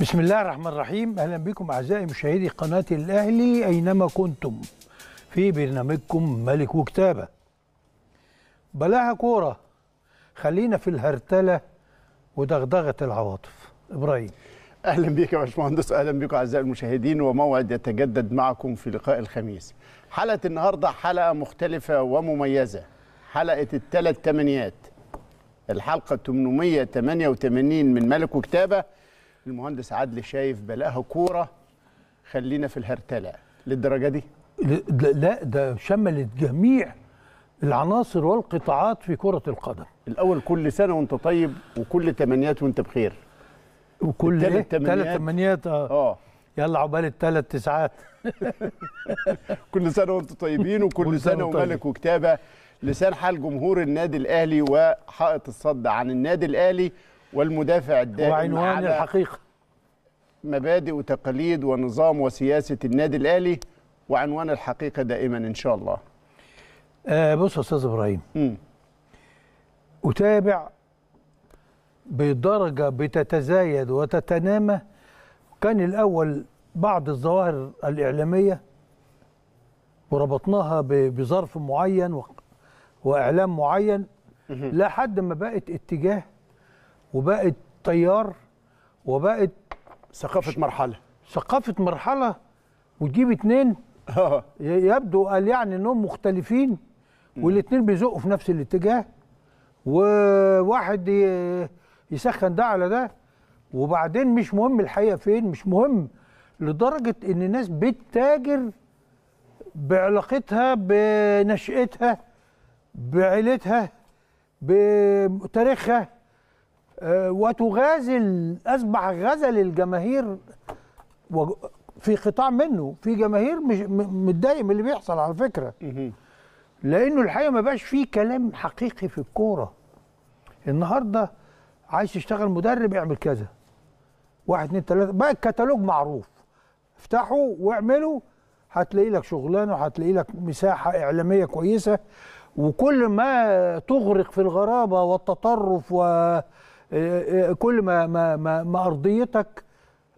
بسم الله الرحمن الرحيم اهلا بكم اعزائي مشاهدي قناه الاهلي اينما كنتم في برنامجكم ملك وكتابه بلاها كوره خلينا في الهرتله ودغدغه العواطف ابراهيم اهلا بك يا باشمهندس اهلا بكم اعزائي المشاهدين وموعد يتجدد معكم في لقاء الخميس حلقه النهارده حلقه مختلفه ومميزه حلقه الثلاث تمنيات الحلقه 888 من ملك وكتابه المهندس عدلي شايف بلاها كوره خلينا في الهرتله للدرجه دي لا ده شملت جميع العناصر والقطاعات في كرة القدم الأول كل سنة وأنت طيب وكل تمنيات وأنت بخير وكل ثلاث إيه؟ تمنيات ثلاث تمنيات آه. اه يلا عقبال الثلاث تسعات كل سنة وأنتم طيبين وكل سنة, سنة طيب. وملك وكتابة لسان حال جمهور النادي الأهلي وحائط الصد عن النادي الأهلي والمدافع الدائم وعنوان على الحقيقة مبادئ وتقاليد ونظام وسياسة النادي الأهلي وعنوان الحقيقة دائما إن شاء الله آه بص يا أستاذ إبراهيم أتابع بدرجة بتتزايد وتتنامى كان الأول بعض الظواهر الإعلامية وربطناها بظرف معين وإعلام معين لحد ما بقت اتجاه وبقت تيار وبقت ثقافه مرحله ثقافه مرحله وتجيب اتنين آه. يبدو قال يعني انهم مختلفين والاتنين بيزقوا في نفس الاتجاه وواحد يسخن ده على ده وبعدين مش مهم الحقيقه فين مش مهم لدرجه ان الناس بتتاجر بعلاقتها بنشأتها بعيلتها بتاريخها آه، وتغازل اصبح غزل الجماهير في قطاع منه في جماهير مش متضايق من اللي بيحصل على فكرة لأنه الحقيقة ما بقاش فيه كلام حقيقي في الكورة النهاردة عايز تشتغل مدرب اعمل كذا واحد اتنين ثلاثة بقى الكتالوج معروف افتحوا واعملوا هتلاقي لك شغلانه وهتلاقي لك مساحه اعلاميه كويسه وكل ما تغرق في الغرابه والتطرف و آه، آه، كل ما ما ما, ما ارضيتك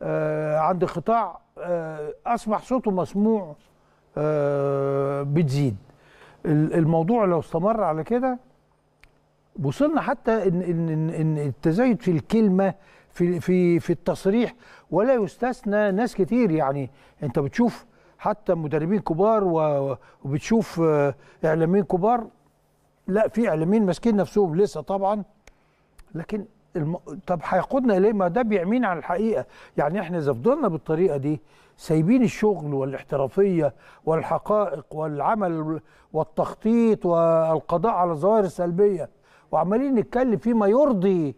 آه، عند قطاع اصبح صوته مسموع بتزيد الموضوع لو استمر على كده وصلنا حتى ان ان ان التزايد في الكلمه في في في التصريح ولا يستثنى ناس كتير يعني انت بتشوف حتى مدربين كبار وبتشوف اعلاميين كبار لا في اعلاميين ماسكين نفسهم لسه طبعا لكن الم... طب هيقودنا ليه ما ده بيعمين على الحقيقه يعني احنا اذا فضلنا بالطريقه دي سايبين الشغل والاحترافيه والحقائق والعمل والتخطيط والقضاء على الظواهر السلبيه وعمالين نتكلم فيما يرضي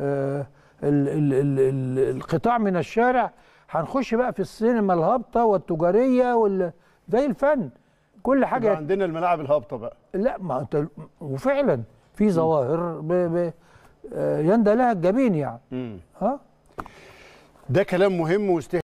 آه ال... ال... ال... القطاع من الشارع هنخش بقى في السينما الهابطه والتجاريه وال... زي الفن كل حاجه عندنا الملاعب الهابطه بقى لا ما انت وفعلا في ظواهر ب... ب... آه، يندى لها الجبين يعني ها ده كلام مهم واستهلاك